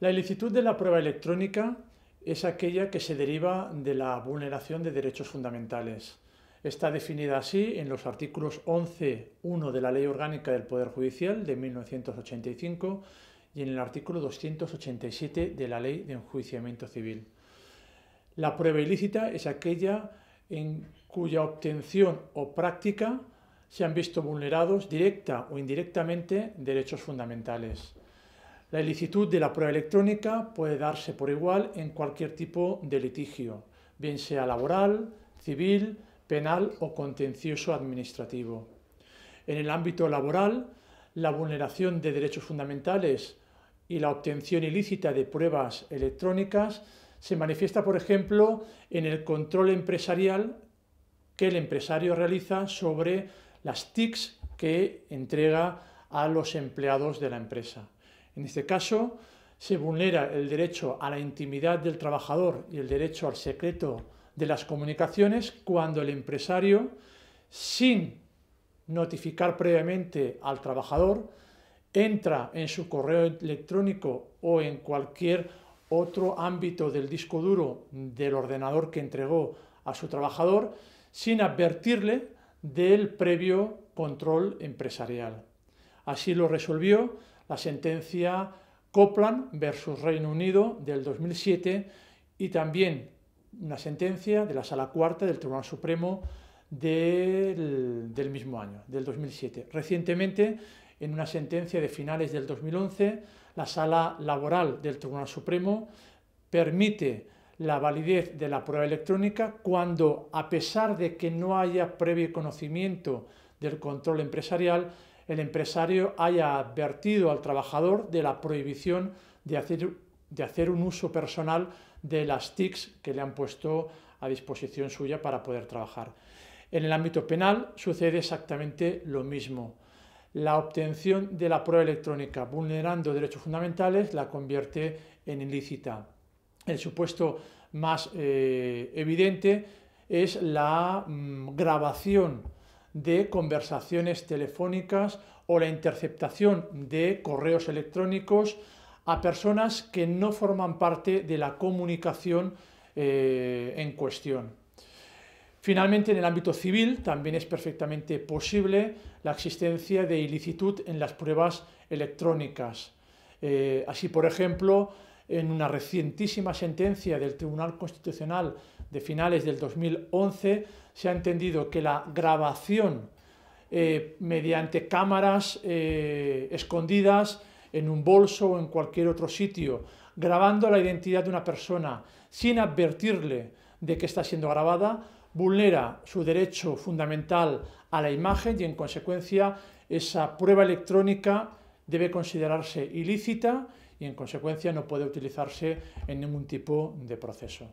La ilicitud de la prueba electrónica es aquella que se deriva de la vulneración de derechos fundamentales. Está definida así en los artículos 11.1 de la Ley Orgánica del Poder Judicial de 1985 y en el artículo 287 de la Ley de Enjuiciamiento Civil. La prueba ilícita es aquella en cuya obtención o práctica se han visto vulnerados directa o indirectamente derechos fundamentales. La ilicitud de la prueba electrónica puede darse por igual en cualquier tipo de litigio, bien sea laboral, civil, penal o contencioso administrativo. En el ámbito laboral, la vulneración de derechos fundamentales y la obtención ilícita de pruebas electrónicas se manifiesta, por ejemplo, en el control empresarial que el empresario realiza sobre las TICs que entrega a los empleados de la empresa. En este caso, se vulnera el derecho a la intimidad del trabajador y el derecho al secreto de las comunicaciones cuando el empresario, sin notificar previamente al trabajador, entra en su correo electrónico o en cualquier otro ámbito del disco duro del ordenador que entregó a su trabajador sin advertirle del previo control empresarial. Así lo resolvió la sentencia Copland versus Reino Unido del 2007 y también una sentencia de la Sala Cuarta del Tribunal Supremo del, del mismo año, del 2007. Recientemente, en una sentencia de finales del 2011, la Sala Laboral del Tribunal Supremo permite la validez de la prueba electrónica cuando, a pesar de que no haya previo conocimiento del control empresarial, el empresario haya advertido al trabajador de la prohibición de hacer, de hacer un uso personal de las TICs que le han puesto a disposición suya para poder trabajar. En el ámbito penal sucede exactamente lo mismo. La obtención de la prueba electrónica vulnerando derechos fundamentales la convierte en ilícita. El supuesto más eh, evidente es la mm, grabación de conversaciones telefónicas o la interceptación de correos electrónicos a personas que no forman parte de la comunicación eh, en cuestión. Finalmente, en el ámbito civil también es perfectamente posible la existencia de ilicitud en las pruebas electrónicas. Eh, así, por ejemplo, en una recientísima sentencia del Tribunal Constitucional de finales del 2011, se ha entendido que la grabación eh, mediante cámaras eh, escondidas en un bolso o en cualquier otro sitio, grabando la identidad de una persona sin advertirle de que está siendo grabada, vulnera su derecho fundamental a la imagen y en consecuencia esa prueba electrónica debe considerarse ilícita y en consecuencia no puede utilizarse en ningún tipo de proceso.